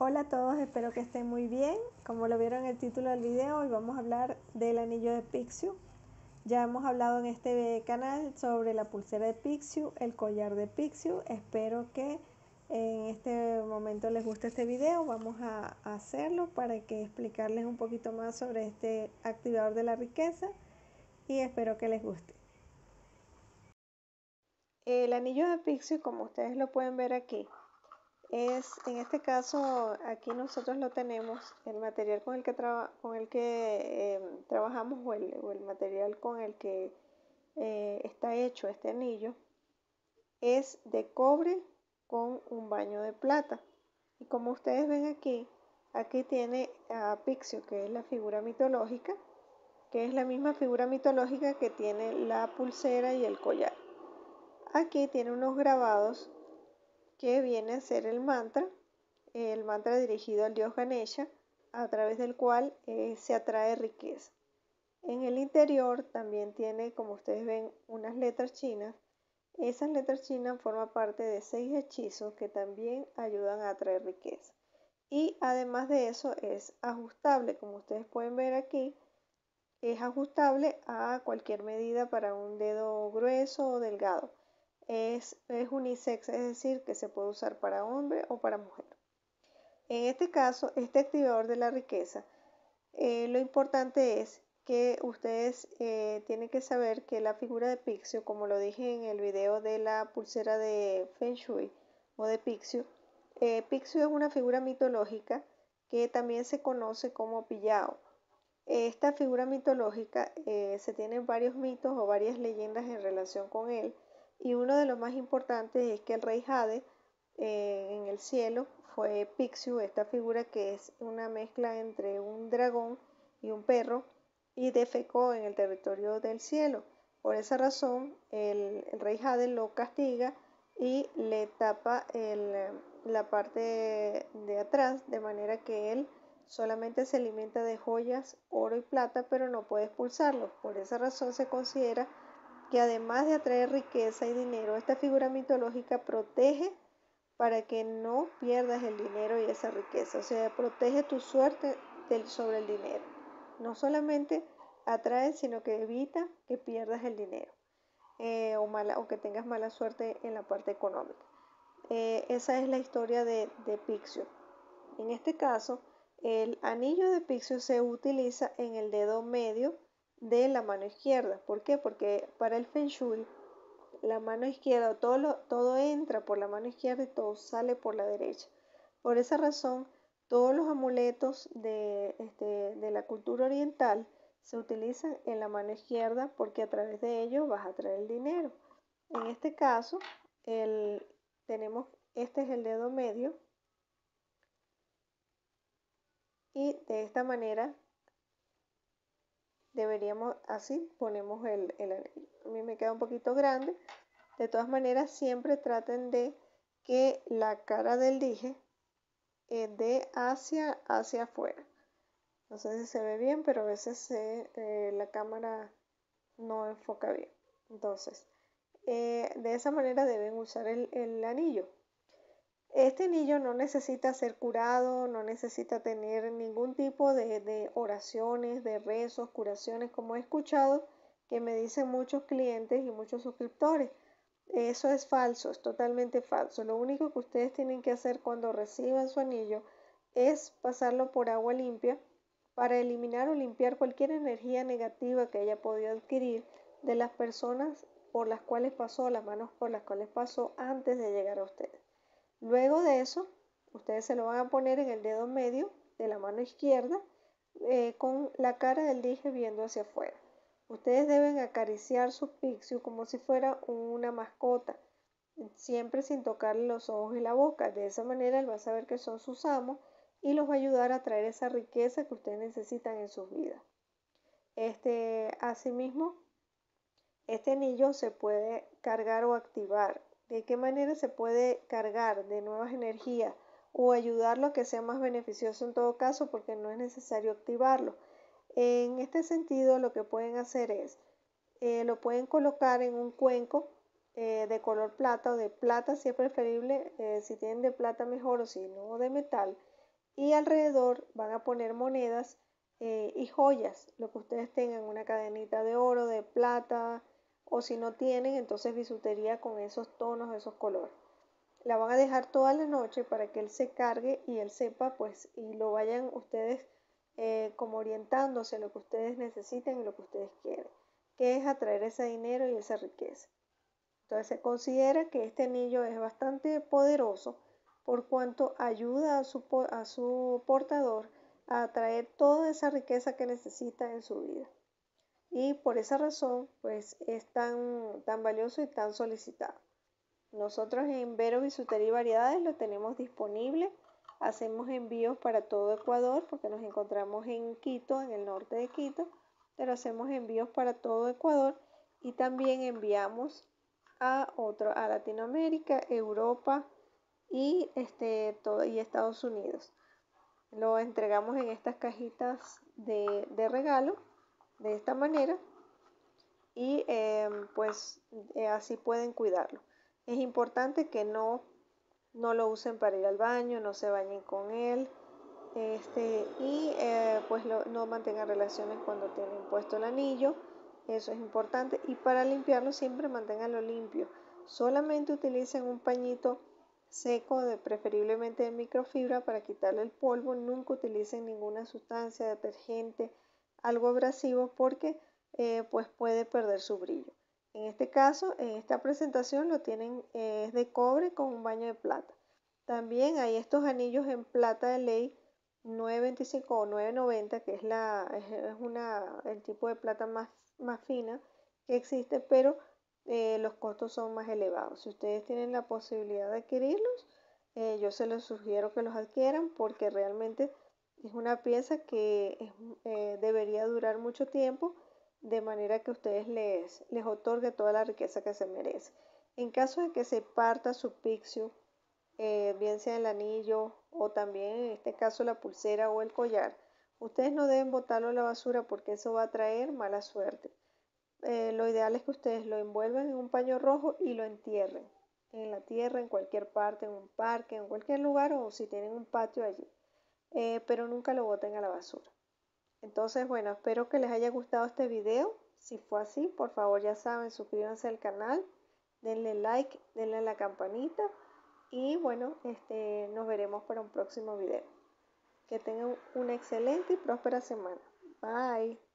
Hola a todos, espero que estén muy bien. Como lo vieron en el título del video, hoy vamos a hablar del anillo de Pixiu. Ya hemos hablado en este canal sobre la pulsera de Pixiu, el collar de Pixiu. Espero que en este momento les guste este video. Vamos a hacerlo para que explicarles un poquito más sobre este activador de la riqueza y espero que les guste. El anillo de Pixiu, como ustedes lo pueden ver aquí, es, en este caso, aquí nosotros lo tenemos, el material con el que, con el que em, trabajamos o el, material con el que eh, está hecho este anillo, es de cobre con un baño de plata. Y como ustedes ven aquí, aquí tiene a Pixio, que es la figura mitológica, que es la misma figura mitológica que tiene la pulsera y el collar. Aquí tiene unos grabados que viene a ser el mantra, el mantra dirigido al dios Ganesha, a través del cual eh, se atrae riqueza. En el interior también tiene, como ustedes ven, unas letras chinas. Esas letras chinas forman parte de seis hechizos que también ayudan a atraer riqueza. Y además de eso es ajustable, como ustedes pueden ver aquí, es ajustable a cualquier medida para un dedo grueso o delgado es, unisex, es decir, que se puede usar para hombre o para mujer. En este caso, este activador de la riqueza, eh, lo importante es que ustedes eh, tienen que saber que la figura de Pixio, como lo dije en el video de la pulsera de Feng Shui o de Pixio, eh, Pixio es una figura mitológica que también se conoce como Pillao. Esta figura mitológica se tienen varios mitos o varias leyendas en relación con él y uno de los más importantes es que el rey Jade eh, en el cielo fue Pixiu, esta figura que es una mezcla entre un dragón y un perro, y defecó en el territorio del cielo. Por esa razón, el, rey Jade lo castiga y le tapa eh, la parte de atrás, de manera que él solamente se alimenta de joyas, oro y plata, pero no puede expulsarlo, Por esa razón se considera que además de atraer riqueza y dinero, esta figura mitológica protege para que no pierdas el dinero y esa riqueza. O sea, protege tu suerte sobre el dinero. No solamente atrae, sino que evita que pierdas el dinero eh, o, mala, o que tengas mala suerte en la parte económica. Eh, esa es la historia de, de Pixio. En este caso, el anillo de Pixio se utiliza en el dedo medio de la mano izquierda. ¿Por qué? Porque para el Feng Shui, la mano izquierda, todo, todo entra por la mano izquierda y todo sale por la derecha. Por esa razón, todos los amuletos de, este, de la cultura oriental se utilizan en la mano izquierda porque a través de ellos vas a traer el dinero. En este caso, el, tenemos, este es el dedo medio y de esta manera deberíamos, así ponemos el, anillo. A mí me queda un poquito grande. De todas maneras, siempre traten de que la cara del dije eh, de hacia, hacia afuera. No sé si se ve bien, pero a veces eh, la cámara no enfoca bien. Entonces, eh, de esa manera deben usar el, el anillo. Este anillo no necesita ser curado, no necesita tener ningún tipo de, de oraciones, de rezos, curaciones, como he escuchado que me dicen muchos clientes y muchos suscriptores. Eso es falso, es totalmente falso. Lo único que ustedes tienen que hacer cuando reciban su anillo es pasarlo por agua limpia para eliminar o limpiar cualquier energía negativa que haya podido adquirir de las personas por las cuales pasó, las manos por las cuales pasó antes de llegar a ustedes. Luego de eso, ustedes se lo van a poner en el dedo medio de la mano izquierda eh, con la cara del dije viendo hacia afuera. Ustedes deben acariciar su pixio como si fuera una mascota, siempre sin tocarle los ojos y la boca. De esa manera él va a saber que son sus amos y los va a ayudar a traer esa riqueza que ustedes necesitan en sus vidas. Este, asimismo, este anillo se puede cargar o activar de qué manera se puede cargar de nuevas energías o ayudarlo a que sea más beneficioso en todo caso porque no es necesario activarlo. En este sentido lo que pueden hacer es, eh, lo pueden colocar en un cuenco eh, de color plata o de plata si es preferible, eh, si tienen de plata mejor o si no de metal, y alrededor van a poner monedas y joyas, lo que ustedes tengan, una cadenita de oro, de plata, o si no tienen, entonces bisutería con esos tonos, esos colores. La van a dejar toda la noche para que él se cargue y él sepa, pues, y lo vayan ustedes eh, como orientándose lo que ustedes necesiten y lo que ustedes quieren, que es atraer ese dinero y esa riqueza. Entonces se considera que este anillo es bastante poderoso por cuanto ayuda su, a su portador a atraer toda esa riqueza que necesita en su vida y por esa razón pues es tan, tan valioso y tan solicitado. Nosotros en Vero Bisutería y Variedades lo tenemos disponible. Hacemos envíos para todo Ecuador porque nos encontramos en Quito, en el norte de Quito, pero hacemos envíos para todo Ecuador y también enviamos a otro a Latinoamérica, Europa y este todo, y Estados Unidos. Lo entregamos en estas cajitas de, de regalo de esta manera y em, pues eh, así pueden cuidarlo. Es importante que no, no lo usen para ir al baño, no se bañen con él este, y eh, pues no mantengan relaciones cuando tienen puesto el anillo. Eso es importante y para limpiarlo siempre manténganlo limpio. Solamente utilicen un pañito seco, preferiblemente de microfibra, para quitarle el polvo. Nunca utilicen ninguna sustancia, detergente, algo abrasivo porque eh, pues puede perder su brillo. En este caso, en esta presentación lo tienen eh, es de cobre con un baño de plata. También hay estos anillos en plata de ley 925 o 990, que es, la, es una, el tipo de plata más, más fina que existe, pero eh, los costos son más elevados. Si ustedes tienen la posibilidad de adquirirlos, yo se los sugiero que los adquieran porque realmente es una pieza que eh, debería durar mucho tiempo, de manera que ustedes les, les otorgue toda la riqueza que se merece. En caso de que se parta su pixio, eh, bien sea el anillo o también en este caso la pulsera o el collar, ustedes no deben botarlo a la basura porque eso va a traer mala suerte. Eh, lo ideal es que ustedes lo envuelvan en un paño rojo y lo entierren en la tierra, en cualquier parte, en un parque, en cualquier lugar o si tienen un patio allí. Eh, pero nunca lo boten a la basura. Entonces, bueno, espero que les haya gustado este video. Si fue así, por favor ya saben, suscríbanse al canal, denle like, denle a la campanita y bueno, este, nos veremos para un próximo video. Que tengan una excelente y próspera semana. Bye.